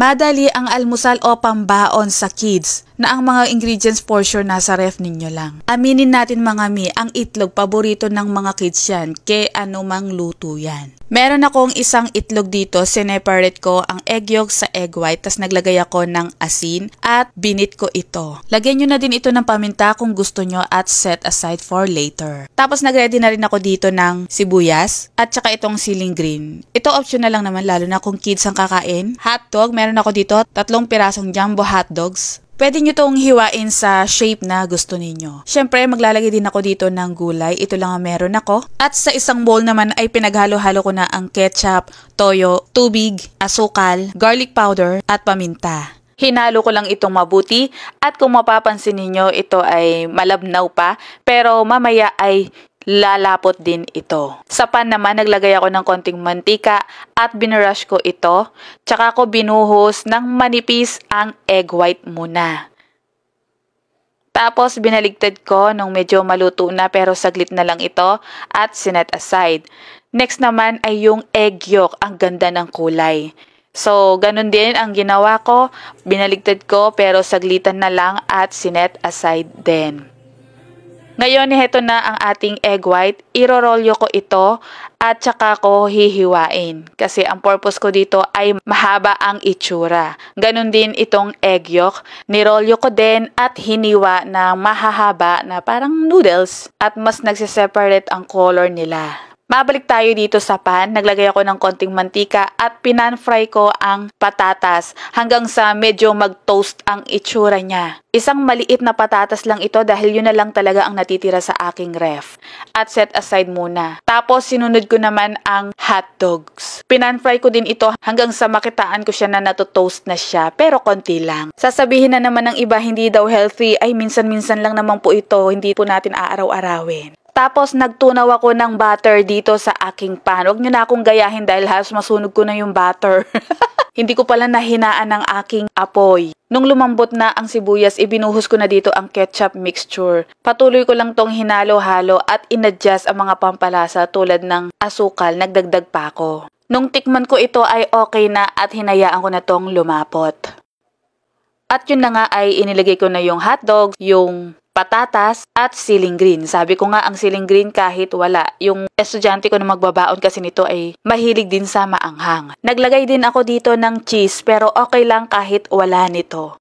Madali ang almusal o pambaon sa kids na ang mga ingredients for sure nasa ref ninyo lang. Aminin natin mga mi, ang itlog paborito ng mga kids yan, ke anumang luto yan. Meron akong isang itlog dito, sineparate ko ang egg yolk sa egg white, tas naglagay ako ng asin at binit ko ito. Lagyan nyo na din ito ng paminta kung gusto nyo at set aside for later. Tapos nagready na rin ako dito ng sibuyas at saka itong siling green. Ito optional lang naman lalo na kung kids ang kakain. Hotdog, meron meron ako dito tatlong pirasong jumbo hotdogs. Pwede nyo tong hiwain sa shape na gusto ninyo. Siyempre, maglalagay din ako dito ng gulay. Ito lang ang meron ako. At sa isang bowl naman ay pinaghalo-halo ko na ang ketchup, toyo, tubig, asukal, garlic powder, at paminta. Hinalo ko lang itong mabuti at kung mapapansin ninyo ito ay malabnaw pa pero mamaya ay lalapot din ito. Sa pan naman, naglagay ako ng konting mantika at binurush ko ito. Tsaka ko binuhos ng manipis ang egg white muna. Tapos binaligtad ko nung medyo maluto na pero saglit na lang ito at sinet aside. Next naman ay yung egg yolk, ang ganda ng kulay. So, ganun din ang ginawa ko, binaligtad ko pero saglitan na lang at sinet aside din. Ngayon, heto na ang ating egg white. Irorolyo ko ito at saka ko hihiwain. Kasi ang purpose ko dito ay mahaba ang itsura. Ganon din itong egg yolk. Nirolyo ko din at hiniwa na mahahaba na parang noodles. At mas nagsiseparate ang color nila. Mabalik tayo dito sa pan, naglagay ako ng konting mantika at pinan-fry ko ang patatas hanggang sa medyo mag-toast ang itsura niya. Isang maliit na patatas lang ito dahil yun na lang talaga ang natitira sa aking ref. At set aside muna. Tapos sinunod ko naman ang hot dogs. Pinanfry ko din ito hanggang sa makitaan ko siya na nato-toast na siya pero konti lang. Sasabihin na naman ng iba hindi daw healthy ay minsan-minsan lang naman po ito hindi po natin aaraw-arawin. Tapos nagtunaw ako ng butter dito sa aking pan. Huwag nyo na akong gayahin dahil halos masunog ko na yung butter. Hindi ko pala nahinaan ng aking apoy. Nung lumambot na ang sibuyas, ibinuhos ko na dito ang ketchup mixture. Patuloy ko lang tong hinalo-halo at inadjust ang mga pampalasa tulad ng asukal, nagdagdag pa ako. Nung tikman ko ito ay okay na at hinayaan ko na tong lumapot. At yun na nga ay inilagay ko na yung hotdog, yung patatas at siling green. Sabi ko nga ang siling green kahit wala. Yung estudyante ko na magbabaon kasi nito ay mahilig din sa maanghang. Naglagay din ako dito ng cheese pero okay lang kahit wala nito.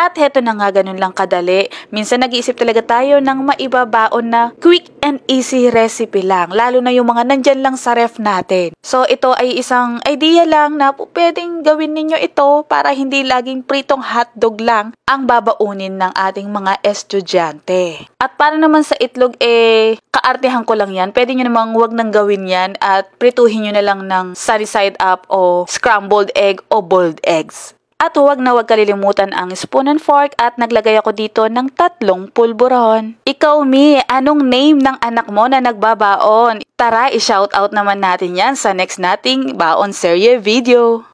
At heto na nga ganun lang kadali. Minsan nag-iisip talaga tayo ng maibabaon na quick and easy recipe lang. Lalo na yung mga nandyan lang sa ref natin. So ito ay isang idea lang na pwedeng gawin ninyo ito para hindi laging pritong hotdog lang ang babaunin ng ating mga estudyante. At para naman sa itlog eh kaartihan ko lang yan. Pwede nyo namang wag nang gawin yan at prituhin nyo na lang ng sunny side up o scrambled egg o boiled eggs. At huwag na huwag kalilimutan ang spoon and fork at naglagay ako dito ng tatlong pulburon. Ikaw Mi, anong name ng anak mo na nagbabaon? Tara, i-shoutout naman natin yan sa next nating baon serye video.